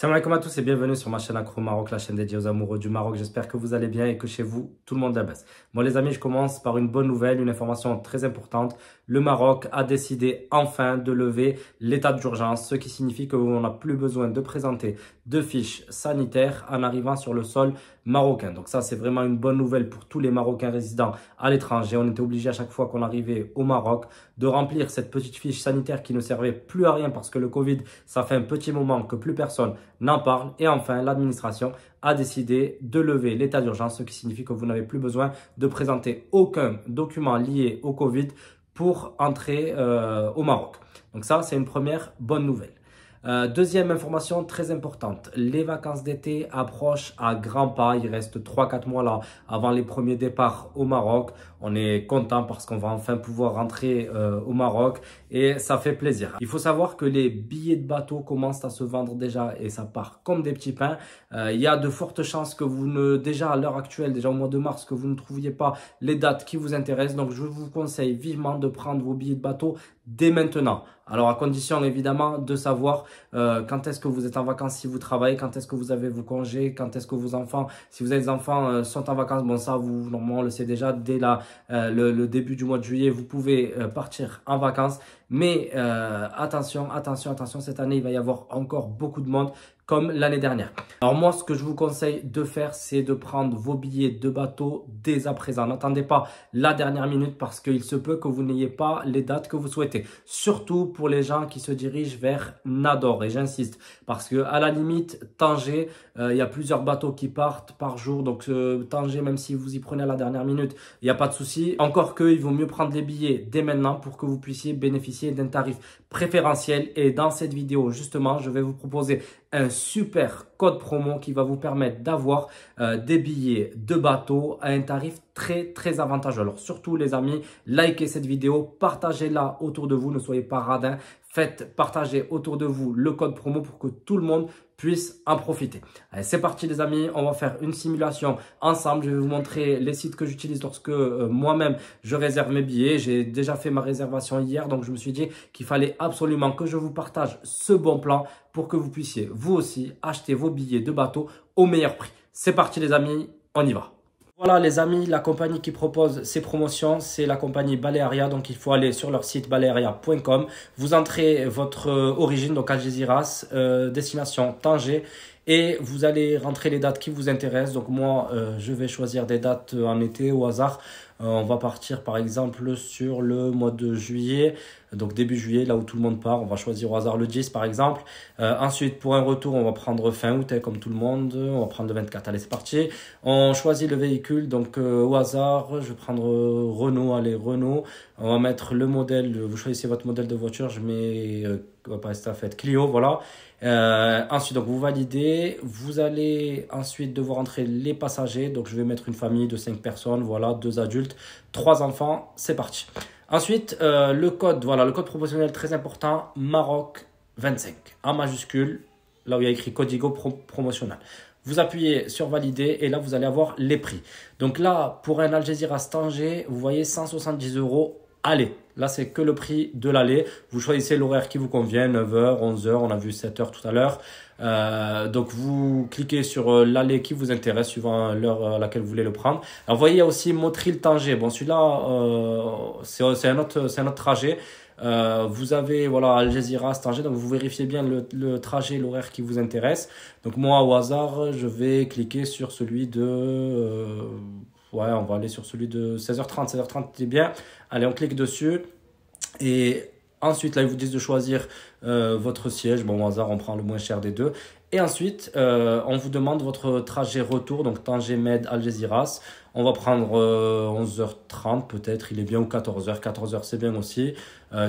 Salam à tous et bienvenue sur ma chaîne acro Maroc, la chaîne dédiée aux amoureux du Maroc. J'espère que vous allez bien et que chez vous, tout le monde la baisse. Bon les amis, je commence par une bonne nouvelle, une information très importante. Le Maroc a décidé enfin de lever l'état d'urgence, ce qui signifie qu'on n'a plus besoin de présenter de fiches sanitaires en arrivant sur le sol marocain. Donc ça, c'est vraiment une bonne nouvelle pour tous les Marocains résidents à l'étranger. On était obligé à chaque fois qu'on arrivait au Maroc de remplir cette petite fiche sanitaire qui ne servait plus à rien parce que le Covid, ça fait un petit moment que plus personne n'en parle. Et enfin, l'administration a décidé de lever l'état d'urgence, ce qui signifie que vous n'avez plus besoin de présenter aucun document lié au Covid pour entrer euh, au Maroc. Donc ça, c'est une première bonne nouvelle. Euh, deuxième information très importante, les vacances d'été approchent à grands pas. Il reste 3-4 mois là avant les premiers départs au Maroc. On est content parce qu'on va enfin pouvoir rentrer euh, au Maroc et ça fait plaisir. Il faut savoir que les billets de bateau commencent à se vendre déjà et ça part comme des petits pains. Euh, il y a de fortes chances que vous ne, déjà à l'heure actuelle, déjà au mois de mars, que vous ne trouviez pas les dates qui vous intéressent. Donc je vous conseille vivement de prendre vos billets de bateau dès maintenant. Alors à condition évidemment de savoir euh, quand est-ce que vous êtes en vacances si vous travaillez, quand est-ce que vous avez vos congés, quand est-ce que vos enfants, si vous avez des enfants, euh, sont en vacances. Bon ça, vous normalement on le sait déjà dès la, euh, le, le, début du mois de juillet, vous pouvez euh, partir en vacances. Mais euh, attention, attention, attention, cette année, il va y avoir encore beaucoup de monde comme l'année dernière. Alors moi, ce que je vous conseille de faire, c'est de prendre vos billets de bateau dès à présent. N'attendez pas la dernière minute parce qu'il se peut que vous n'ayez pas les dates que vous souhaitez. Surtout pour les gens qui se dirigent vers Nador. Et j'insiste, parce que à la limite, Tanger, euh, il y a plusieurs bateaux qui partent par jour. Donc euh, Tanger, même si vous y prenez à la dernière minute, il n'y a pas de souci. Encore qu'il vaut mieux prendre les billets dès maintenant pour que vous puissiez bénéficier d'un tarif préférentiel. Et dans cette vidéo, justement, je vais vous proposer un super code promo qui va vous permettre d'avoir euh, des billets de bateau à un tarif très très avantageux. Alors surtout les amis, likez cette vidéo, partagez-la autour de vous, ne soyez pas radins, faites partager autour de vous le code promo pour que tout le monde puisse en profiter. Allez, c'est parti les amis, on va faire une simulation ensemble. Je vais vous montrer les sites que j'utilise lorsque euh, moi-même je réserve mes billets. J'ai déjà fait ma réservation hier, donc je me suis dit qu'il fallait absolument que je vous partage ce bon plan pour que vous puissiez vous aussi acheter vos billets de bateau au meilleur prix. C'est parti les amis, on y va. Voilà les amis, la compagnie qui propose ces promotions, c'est la compagnie Balearia. Donc il faut aller sur leur site balearia.com. Vous entrez votre euh, origine, donc Algésiras, euh, destination Tanger. Et vous allez rentrer les dates qui vous intéressent. Donc moi, euh, je vais choisir des dates en été au hasard. Euh, on va partir par exemple sur le mois de juillet, donc début juillet, là où tout le monde part. On va choisir au hasard le 10 par exemple. Euh, ensuite, pour un retour, on va prendre fin août, hein, comme tout le monde. On va prendre le 24. Allez, c'est parti. On choisit le véhicule, donc euh, au hasard, je vais prendre Renault. Allez, Renault. On va mettre le modèle, vous choisissez votre modèle de voiture. Je mets pas fête, Clio, voilà. Euh, ensuite, donc vous validez. Vous allez ensuite devoir entrer les passagers. Donc je vais mettre une famille de 5 personnes, voilà, deux adultes, trois enfants. C'est parti. Ensuite, euh, le code, voilà, le code promotionnel très important, Maroc 25, en majuscule, là où il y a écrit Codigo promotionnel. Vous appuyez sur valider et là vous allez avoir les prix. Donc là, pour un Algeciras Tanger, vous voyez 170 euros, allez, Là, c'est que le prix de l'aller. Vous choisissez l'horaire qui vous convient, 9h, 11h, on a vu 7h tout à l'heure. Euh, donc vous cliquez sur euh, l'allée qui vous intéresse suivant l'heure à laquelle vous voulez le prendre. Alors vous voyez, il y a aussi Motril Tanger. Bon, celui-là, euh, c'est un, autre, trajet. vous avez voilà Al Tanger, donc vous vérifiez bien le trajet, l'horaire qui vous intéresse. Donc moi, au hasard, je vais cliquer sur celui de ouais, on va aller sur celui de 16h30. 16h30, c'est bien. Allez, on clique dessus. Et ensuite, là, ils vous disent de choisir euh, votre siège. Bon, au hasard, on prend le moins cher des deux. Et ensuite, euh, on vous demande votre trajet retour, donc Tanger, Med, Algeciras. On va prendre 11h30 euh, peut-être, il est bien, ou 14h. 14h, c'est bien aussi.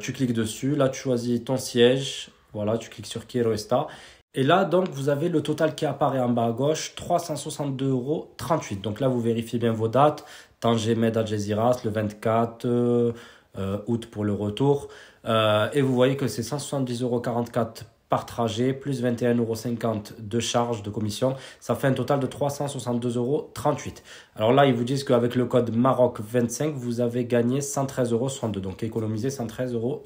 tu cliques dessus, là, tu choisis ton siège. Voilà, tu cliques sur esta ». Et là, donc, vous avez le total qui apparaît en bas à gauche, 362,38 euros. Donc là, vous vérifiez bien vos dates. Tanger, Med, le 24 euh, août pour le retour. Euh, et vous voyez que c'est 170,44 euros par trajet, plus 21,50 euros de charge, de commission. Ça fait un total de 362,38 euros. Alors là, ils vous disent qu'avec le code Maroc25, vous avez gagné 113,62 euros. Donc économisé 113,62 euros.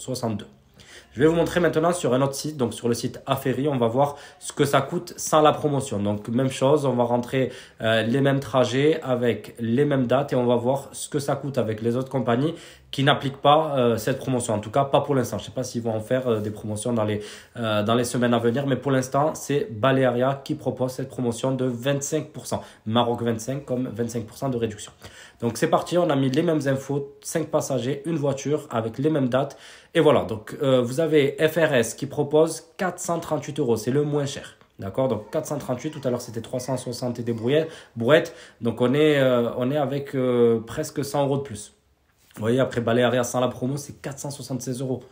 Je vais vous montrer maintenant sur un autre site, donc sur le site Aferi, on va voir ce que ça coûte sans la promotion. Donc même chose, on va rentrer euh, les mêmes trajets avec les mêmes dates et on va voir ce que ça coûte avec les autres compagnies qui n'appliquent pas euh, cette promotion. En tout cas, pas pour l'instant. Je ne sais pas s'ils vont en faire euh, des promotions dans les, dans les semaines à venir, mais pour l'instant, c'est Balearia qui propose cette promotion de 25%. Maroc 25 comme 25% de réduction. Donc c'est parti, on a mis les mêmes infos, 5 passagers, une voiture avec les mêmes dates. Et voilà, donc euh, vous avez FRS qui propose 438 euros, c'est le moins cher. D'accord Donc 438, tout à l'heure c'était 360 et des brouettes. Donc on est, euh, on est avec euh, presque 100 euros de plus. Vous voyez, après Balearia sans la promo, c'est 476 euros.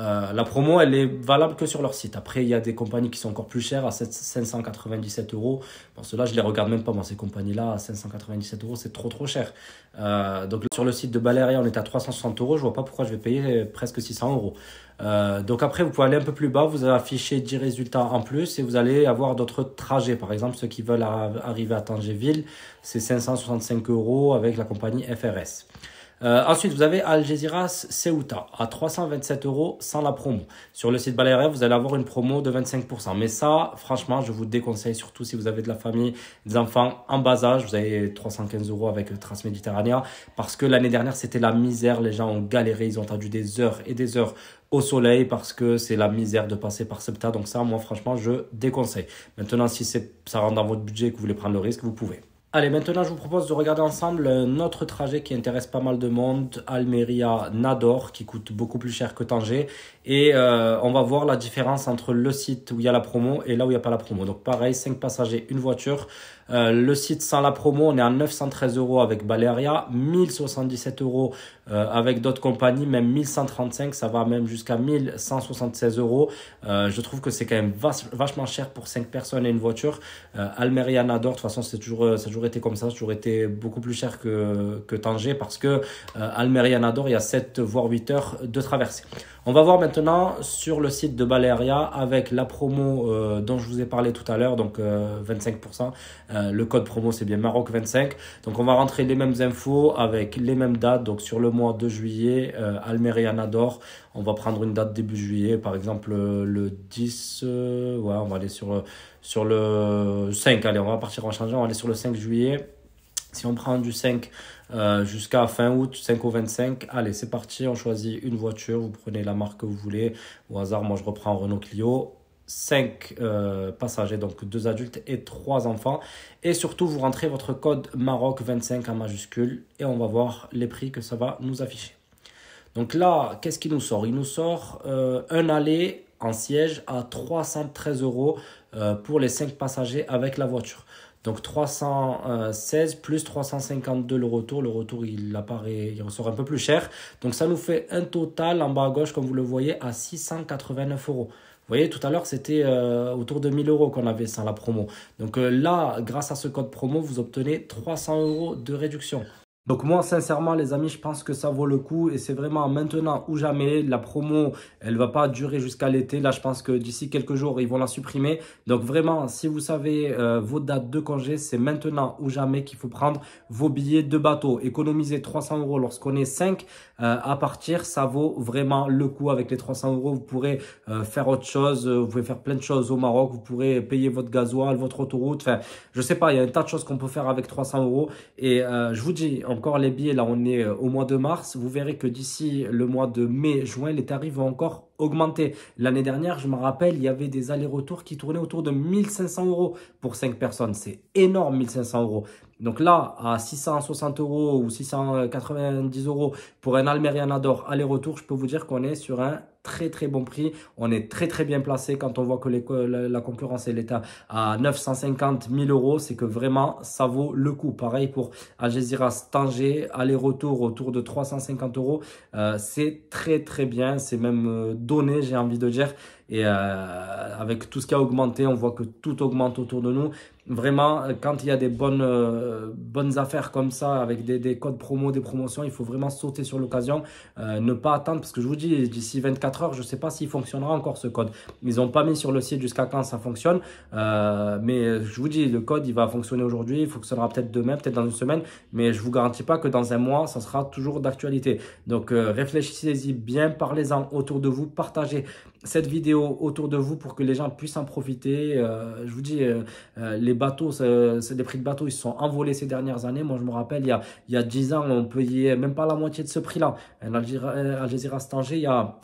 Euh, la promo, elle est valable que sur leur site. Après, il y a des compagnies qui sont encore plus chères à 597 euros. Bon, ceux-là, je les regarde même pas, moi, ces compagnies-là, à 597 euros, c'est trop trop cher. Euh, donc, sur le site de Balearia, on est à 360 euros. Je vois pas pourquoi je vais payer euh, presque 600 euros. donc après, vous pouvez aller un peu plus bas, vous avez affiché 10 résultats en plus et vous allez avoir d'autres trajets. Par exemple, ceux qui veulent arriver à Tangéville, c'est 565 euros avec la compagnie FRS. Euh, ensuite, vous avez Al Ceuta à 327 euros sans la promo. Sur le site Balearia, vous allez avoir une promo de 25%. Mais ça, franchement, je vous déconseille, surtout si vous avez de la famille, des enfants en bas âge. Vous avez 315 euros avec Transméditerranéen. parce que l'année dernière, c'était la misère. Les gens ont galéré, ils ont attendu des heures et des heures au soleil parce que c'est la misère de passer par Septa. Donc ça, moi, franchement, je déconseille. Maintenant, si ça rentre dans votre budget et que vous voulez prendre le risque, vous pouvez. Allez, maintenant je vous propose de regarder ensemble notre trajet qui intéresse pas mal de monde, Almeria-Nador, qui coûte beaucoup plus cher que Tanger. Et euh, on va voir la différence entre le site où il y a la promo et là où il n'y a pas la promo. Donc pareil, 5 passagers, une voiture. Euh, le site sans la promo, on est à 913 euros avec Balearia, 1077 euros euh, avec d'autres compagnies, même 1135, ça va même jusqu'à 1176 euros. Je trouve que c'est quand même vachement cher pour 5 personnes et une voiture. Almeria-Nador, de toute façon, c'est toujours, toujours été comme ça, toujours été beaucoup plus cher que, que Tanger parce que euh, Almeria Nador, il y a 7 voire 8 heures de traversée. On va voir maintenant sur le site de Balearia avec la promo euh, dont je vous ai parlé tout à l'heure, donc 25%. Euh, le code promo c'est bien Maroc25. Donc on va rentrer les mêmes infos avec les mêmes dates, donc sur le mois de juillet, Almeria Nador, on va prendre une date début juillet, par exemple euh, le 10, euh, ouais, on va aller sur, euh, sur le 5, allez, on va partir en changeant, on va aller sur le 5 juillet. Si on prend du 5 jusqu'à fin août, 5 au 25, allez, c'est parti, on choisit une voiture, vous prenez la marque que vous voulez. Au hasard, moi je reprends Renault Clio. 5 passagers, donc 2 adultes et 3 enfants. Et surtout, vous rentrez votre code Maroc 25 en majuscule et on va voir les prix que ça va nous afficher. Donc là, qu'est-ce qu'il nous sort Il nous sort euh, un aller en siège à 313 euros euh, pour les 5 passagers avec la voiture. Donc 316 plus 352 le retour. Le retour, il apparaît, il ressort un peu plus cher. Donc ça nous fait un total en bas à gauche, comme vous le voyez, à 689 euros. Vous voyez, tout à l'heure, c'était euh, autour de 1000 euros qu'on avait sans la promo. Donc là, grâce à ce code promo, vous obtenez 300 euros de réduction. Donc moi, sincèrement, les amis, je pense que ça vaut le coup. Et c'est vraiment maintenant ou jamais. La promo, elle va pas durer jusqu'à l'été. Là, je pense que d'ici quelques jours, ils vont la supprimer. Donc vraiment, si vous savez euh, vos dates de congé, c'est maintenant ou jamais qu'il faut prendre vos billets de bateau. Économiser 300 euros lorsqu'on est 5 euh, à partir, ça vaut vraiment le coup. Avec les 300 euros, vous pourrez euh, faire autre chose. Vous pouvez faire plein de choses au Maroc. Vous pourrez payer votre gasoil, votre autoroute. Enfin, je sais pas, il y a un tas de choses qu'on peut faire avec 300 euros. Et euh, je vous dis encore les billets, là on est euh, au mois de mars, vous verrez que d'ici le mois de mai, juin, les tarifs vont encore L'année dernière, je me rappelle, il y avait des allers-retours qui tournaient autour de 1500 euros pour 5 personnes. C'est énorme, 1500 euros. Donc là, à 660 euros ou 690 euros pour un Almeria Nador aller-retour, je peux vous dire qu'on est sur un très très bon prix. On est très très bien placé quand on voit que les, la concurrence est à 950 000 euros. C'est que vraiment ça vaut le coup. Pareil pour Algeciras Tanger, aller-retour autour de 350 euros. Euh, c'est très très bien. C'est même euh, j'ai envie de dire, et euh, avec tout ce qui a augmenté, on voit que tout augmente autour de nous. Vraiment, euh, quand il y a des bonnes, euh, bonnes affaires comme ça, avec des, codes promo, des promotions, il faut vraiment sauter sur l'occasion, ne pas attendre, parce que je vous dis, d'ici 24 heures, je ne sais pas s'il fonctionnera encore ce code. Ils n'ont pas mis sur le site jusqu'à quand ça fonctionne, mais je vous dis, le code, il va fonctionner aujourd'hui, il fonctionnera peut-être demain, peut-être dans une semaine, mais je ne vous garantis pas que dans un mois, ça sera toujours d'actualité. Donc réfléchissez-y bien, parlez-en autour de vous, partagez cette vidéo autour de vous pour que les gens puissent en profiter. Euh, je vous dis, euh, euh, les bateaux, c'est des prix de bateaux, ils se sont envolés ces dernières années. Moi, je me rappelle, il y a, il y a 10 ans, on payait même pas la moitié de ce prix-là. Un algérie Tanger il y a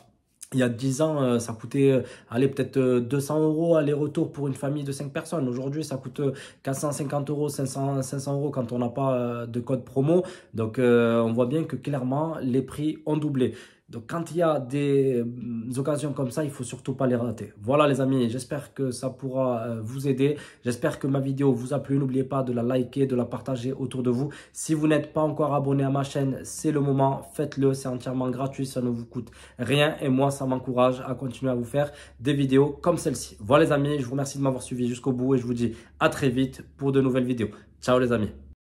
il y a 10 ans, ça coûtait peut-être 200 euros aller-retour pour une famille de 5 personnes. Aujourd'hui, ça coûte 450 euros, 500, 500 euros quand on n'a pas de code promo. Donc, on voit bien que clairement, les prix ont doublé. Donc quand il y a des euh, occasions comme ça, il faut surtout pas les rater. Voilà les amis, j'espère que ça pourra euh, vous aider. J'espère que ma vidéo vous a plu. N'oubliez pas de la liker, de la partager autour de vous. Si vous n'êtes pas encore abonné à ma chaîne, c'est le moment. Faites-le, c'est entièrement gratuit, ça ne vous coûte rien. Et moi, ça m'encourage à continuer à vous faire des vidéos comme celle-ci. Voilà les amis, je vous remercie de m'avoir suivi jusqu'au bout et je vous dis à très vite pour de nouvelles vidéos. Ciao les amis.